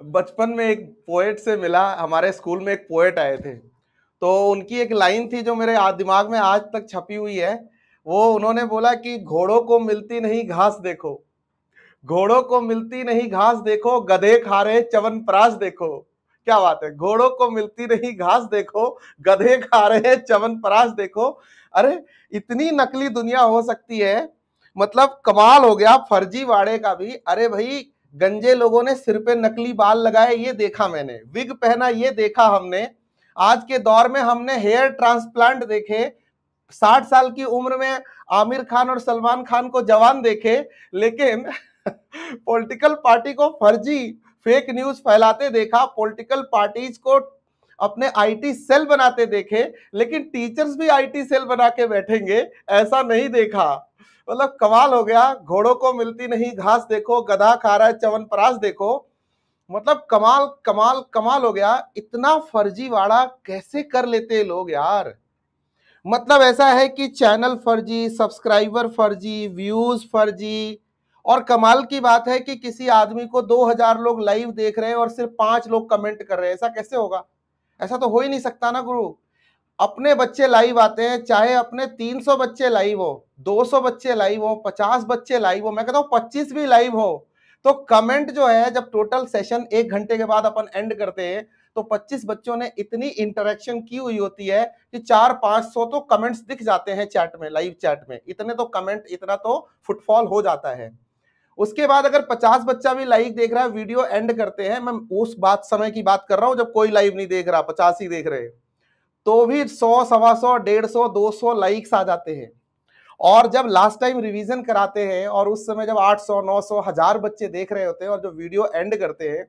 बचपन में एक पोएट से मिला हमारे स्कूल में एक पोएट आए थे तो उनकी एक लाइन थी जो मेरे दिमाग में आज तक छपी हुई है वो उन्होंने बोला कि घोड़ों को मिलती नहीं घास देखो घोड़ों को मिलती नहीं घास देखो गधे खा रहे चवन प्राश देखो क्या बात है घोड़ों को मिलती नहीं घास देखो गधे खा रहे चवन प्राश देखो अरे इतनी नकली दुनिया हो सकती है मतलब कमाल हो गया फर्जी वाड़े का भी अरे भाई गंजे लोगों ने सिर पे नकली बाल लगाए ये देखा मैंने विग पहना ये देखा हमने आज के दौर में हमने हेयर ट्रांसप्लांट देखे साठ साल की उम्र में आमिर खान और सलमान खान को जवान देखे लेकिन पॉलिटिकल पार्टी को फर्जी फेक न्यूज फैलाते देखा पॉलिटिकल पार्टीज को अपने आईटी सेल बनाते देखे लेकिन टीचर्स भी आईटी सेल बना के बैठेंगे ऐसा नहीं देखा मतलब कमाल हो गया घोड़ों को मिलती नहीं घास देखो गधा खा रहा है चवन परास देखो मतलब कमाल कमाल कमाल हो गया इतना फर्जीवाड़ा कैसे कर लेते लोग यार मतलब ऐसा है कि चैनल फर्जी सब्सक्राइबर फर्जी व्यूज फर्जी और कमाल की बात है कि किसी आदमी को 2000 लोग लाइव देख रहे हैं और सिर्फ पांच लोग कमेंट कर रहे हैं ऐसा कैसे होगा ऐसा तो हो ही नहीं सकता ना गुरु अपने बच्चे लाइव आते हैं चाहे अपने 300 बच्चे लाइव हो 200 बच्चे लाइव हो 50 बच्चे लाइव हो मैं कहता हूँ 25 भी लाइव हो तो कमेंट जो है जब टोटल सेशन एक घंटे के बाद अपन एंड करते हैं तो 25 बच्चों ने इतनी इंटरेक्शन की हुई होती है कि चार पाँच सौ तो कमेंट्स दिख जाते हैं चैट में लाइव चैट में इतने तो कमेंट इतना तो फुटफॉल हो जाता है उसके बाद अगर 50 बच्चा भी लाइव देख रहा है वीडियो एंड करते हैं मैं उस बात समय की बात कर रहा हूँ जब कोई लाइव नहीं देख रहा पचास ही देख रहे हैं तो भी सौ सवा सौ डेढ़ सौ दो सौ लाइक्स आ जाते हैं और जब लास्ट टाइम रिवीजन कराते हैं और उस समय जब 800, 900, हजार बच्चे देख रहे होते हैं और जो वीडियो एंड करते हैं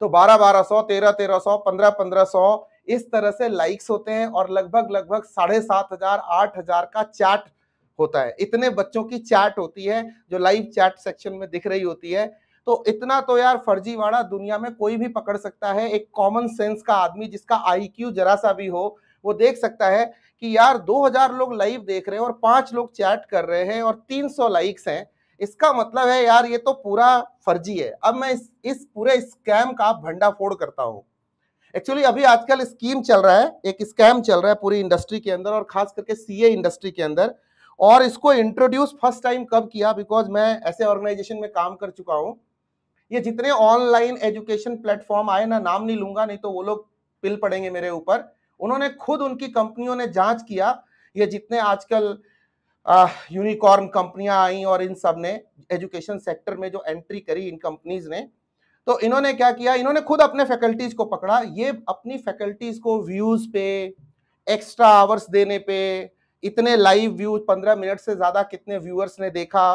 तो 12, 1200, 13, 1300, 15, 1500 इस तरह से लाइक्स होते हैं और लगभग लगभग साढ़े सात हजार आठ हजार का चैट होता है इतने बच्चों की चैट होती है जो लाइव चैट सेक्शन में दिख रही होती है तो इतना तो यार फर्जीवाड़ा दुनिया में कोई भी पकड़ सकता है एक कॉमन सेंस का आदमी जिसका आईक्यू जरा सा भी हो वो देख सकता है कि यार 2000 लोग लाइव देख रहे हैं और पांच लोग चैट कर रहे हैं और 300 लाइक्स हैं इसका मतलब है यार ये तो पूरा फर्जी है अब मैं इस, इस पूरे स्कैम का भंडाफोड़ करता हूँ एक्चुअली अभी आजकल स्कीम चल रहा है एक स्कैम चल रहा है पूरी इंडस्ट्री के अंदर और खास करके सी इंडस्ट्री के अंदर और इसको इंट्रोड्यूस फर्स्ट टाइम कब किया बिकॉज मैं ऐसे ऑर्गेनाइजेशन में काम कर चुका हूँ ये जितने ऑनलाइन एजुकेशन प्लेटफॉर्म आए ना नाम नहीं लूंगा नहीं तो वो लोग पिल पड़ेंगे मेरे ऊपर उन्होंने खुद उनकी कंपनियों ने जांच किया ये जितने आजकल यूनिकॉर्न कंपनियां आई और इन सब ने एजुकेशन सेक्टर में जो एंट्री करी इन कंपनीज ने तो इन्होंने क्या किया इन्होंने खुद अपने फैकल्टीज को पकड़ा ये अपनी फैकल्टीज को व्यूज पे एक्स्ट्रा आवर्स देने पे इतने लाइव व्यूज पंद्रह मिनट से ज्यादा कितने व्यूअर्स ने देखा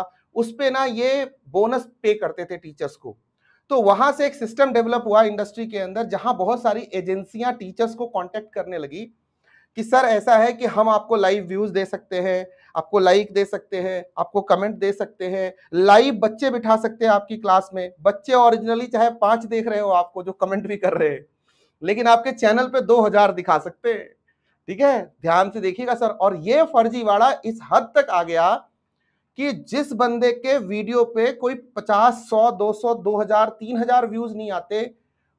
उस पे ना ये बोनस पे करते थे टीचर्स को तो वहां से एक सिस्टम डेवलप हुआ इंडस्ट्री के अंदर जहां बहुत सारी एजेंसियां टीचर्स को कांटेक्ट करने लगी कि सर ऐसा है कि हम आपको लाइव व्यूज दे सकते हैं आपको लाइक दे सकते हैं आपको कमेंट दे सकते हैं लाइव बच्चे बिठा सकते हैं आपकी क्लास में बच्चे ओरिजिनली चाहे पांच देख रहे हो आपको जो कमेंट भी कर रहे हैं लेकिन आपके चैनल पे दो हजार दिखा सकते हैं ठीक है ध्यान से देखिएगा सर और ये फर्जीवाड़ा इस हद तक आ गया कि जिस बंदे के वीडियो पे कोई 50, 100, 200, 2000, 3000 व्यूज नहीं आते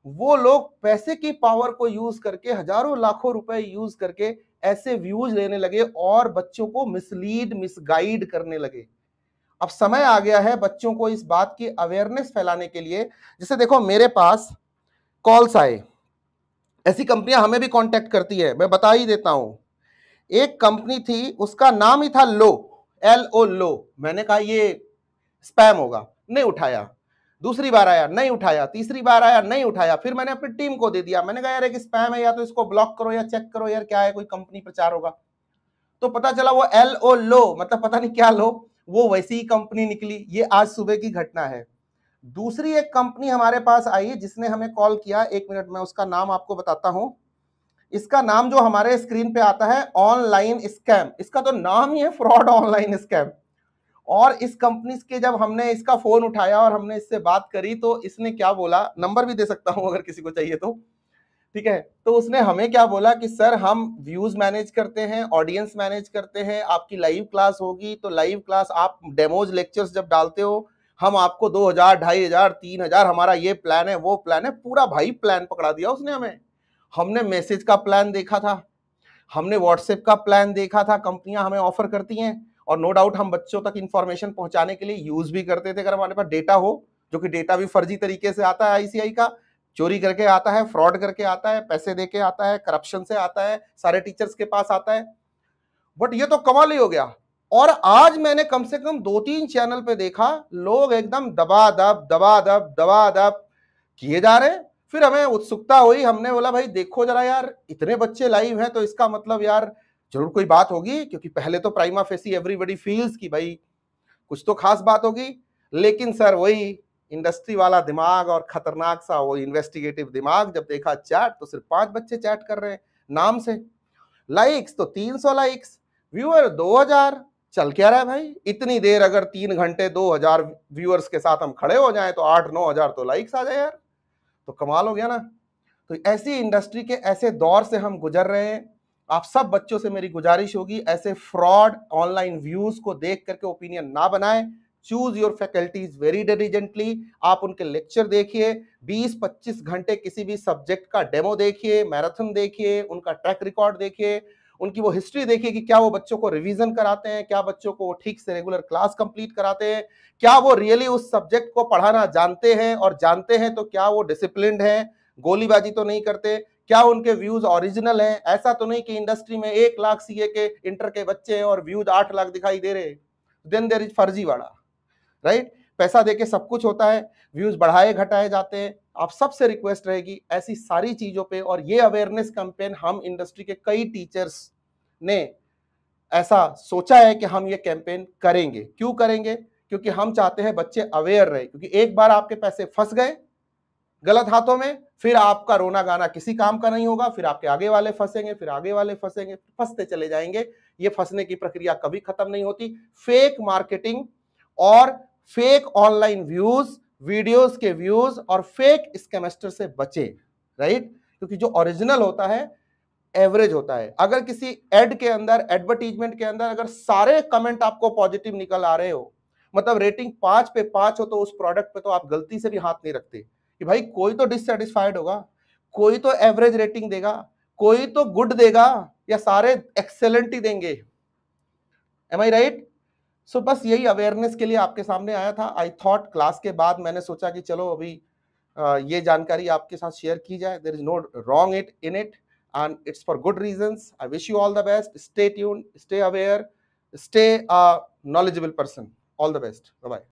वो लोग पैसे की पावर को यूज करके हजारों लाखों रुपए यूज करके ऐसे व्यूज लेने लगे और बच्चों को मिसलीड मिसगाइड करने लगे अब समय आ गया है बच्चों को इस बात की अवेयरनेस फैलाने के लिए जैसे देखो मेरे पास कॉल्स आए ऐसी कंपनियां हमें भी कॉन्टेक्ट करती है मैं बता ही देता हूं एक कंपनी थी उसका नाम ही था लो एल ओ लो मैंने कहा ये स्पैम होगा नहीं उठाया दूसरी बार आया नहीं उठाया तीसरी बार आया नहीं उठाया फिर मैंने अपनी टीम को दे दिया मैंने कहा यार एक स्पैम है या तो इसको ब्लॉक करो या चेक करो यार क्या है कोई कंपनी प्रचार होगा तो पता चला वो एल ओ लो मतलब पता नहीं क्या लो वो वैसी ही कंपनी निकली ये आज सुबह की घटना है दूसरी एक कंपनी हमारे पास आई जिसने हमें कॉल किया एक मिनट में उसका नाम आपको बताता हूं इसका नाम जो हमारे स्क्रीन पे आता है ऑनलाइन स्कैम इसका तो नाम ही है फ्रॉड ऑनलाइन स्कैम और इस कंपनी के जब हमने इसका फोन उठाया और हमने इससे बात करी तो इसने क्या बोला नंबर भी दे सकता हूं अगर किसी को चाहिए तो ठीक है तो उसने हमें क्या बोला कि सर हम व्यूज मैनेज करते हैं ऑडियंस मैनेज करते हैं आपकी लाइव क्लास होगी तो लाइव क्लास आप डेमोज लेक्चर्स जब डालते हो हम आपको दो हजार ढाई हजार तीन हजार हमारा ये प्लान है वो प्लान है पूरा भाई प्लान पकड़ा दिया उसने हमें हमने मैसेज का प्लान देखा था हमने व्हाट्सएप का प्लान देखा था कंपनियां हमें ऑफर करती हैं और नो डाउट हम बच्चों तक इंफॉर्मेशन पहुंचाने के लिए यूज भी करते थे अगर हमारे पास डेटा हो जो कि डेटा भी फर्जी तरीके से आता है आईसीआई का चोरी करके आता है फ्रॉड करके आता है पैसे दे के आता है करप्शन से आता है सारे टीचर्स के पास आता है बट ये तो कमाल ही हो गया और आज मैंने कम से कम दो तीन चैनल पे देखा लोग एकदम दबा दब दबा दब दबा दब किए जा रहे हैं फिर हमें उत्सुकता हुई हमने बोला भाई देखो जरा यार इतने बच्चे लाइव हैं तो इसका मतलब यार जरूर कोई बात होगी क्योंकि पहले तो प्राइमा फेसी एवरीबडी फील्स की भाई कुछ तो खास बात होगी लेकिन सर वही इंडस्ट्री वाला दिमाग और खतरनाक सा वो इन्वेस्टिगेटिव दिमाग जब देखा चैट तो सिर्फ पांच बच्चे चैट कर रहे हैं नाम से लाइक्स तो 300 लाइक्स व्यूअर 2000 चल क्या रहा है भाई इतनी देर अगर तीन घंटे 2000 व्यूअर्स के साथ हम खड़े हो जाएं तो आठ नौ हजार तो लाइक्स आ जाए यार तो कमाल हो गया ना तो ऐसी इंडस्ट्री के ऐसे दौर से हम गुजर रहे हैं आप सब बच्चों से मेरी गुजारिश होगी ऐसे फ्रॉड ऑनलाइन व्यूज को देख करके ओपिनियन ना बनाए choose your faculties very diligently आप उनके लेक्चर देखिए 20-25 घंटे किसी भी सब्जेक्ट का डेमो देखिए मैराथन देखिए उनका ट्रैक रिकॉर्ड देखिए उनकी वो हिस्ट्री देखिए कि क्या वो बच्चों को रिवीजन कराते हैं क्या बच्चों को ठीक से रेगुलर क्लास कंप्लीट कराते हैं क्या वो रियली उस सब्जेक्ट को पढ़ाना जानते हैं और जानते हैं तो क्या वो डिसिप्लिन है गोलीबाजी तो नहीं करते क्या उनके व्यूज ओरिजिनल हैं ऐसा तो नहीं कि इंडस्ट्री में एक लाख सीए के इंटर के बच्चे हैं और व्यूज आठ लाख दिखाई दे रहे देन देर इज फर्जीवाड़ा राइट पैसा देके सब कुछ होता है व्यूज बढ़ाए घटाए जाते हैं आप सबसे रिक्वेस्ट रहेगी ऐसी सारी चीज़ों पे और ये अवेयरनेस कैंपेन हम इंडस्ट्री के कई टीचर्स ने ऐसा सोचा है कि हम ये कैंपेन करेंगे क्यों करेंगे क्योंकि हम चाहते हैं बच्चे अवेयर रहे क्योंकि एक बार आपके पैसे फंस गए गलत हाथों में फिर आपका रोना गाना किसी काम का नहीं होगा फिर आपके आगे वाले फंसेंगे फिर आगे वाले फंसेंगे फंसते चले जाएंगे ये फंसने की प्रक्रिया कभी खत्म नहीं होती फेक मार्केटिंग और फेक ऑनलाइन व्यूज वीडियोस के व्यूज और फेक स्केमेस्टर से बचे राइट क्योंकि जो ओरिजिनल होता है एवरेज होता है अगर किसी एड के अंदर एडवर्टीजमेंट के अंदर अगर सारे कमेंट आपको पॉजिटिव निकल आ रहे हो मतलब रेटिंग पांच पे पांच हो तो उस प्रोडक्ट पे तो आप गलती से भी हाथ नहीं रखते कि भाई कोई तो डिससेटिस्फाइड होगा कोई तो एवरेज रेटिंग देगा कोई तो गुड देगा या सारे एक्सेलेंट ही देंगे एम आई राइट सो बस यही अवेयरनेस के लिए आपके सामने आया था आई थॉट क्लास के बाद मैंने सोचा कि चलो अभी ये जानकारी आपके साथ शेयर की जाए there is no wrong it in it and it's for good reasons. I wish you all the best. Stay tuned, stay aware, stay a knowledgeable person. All the best. Bye bye.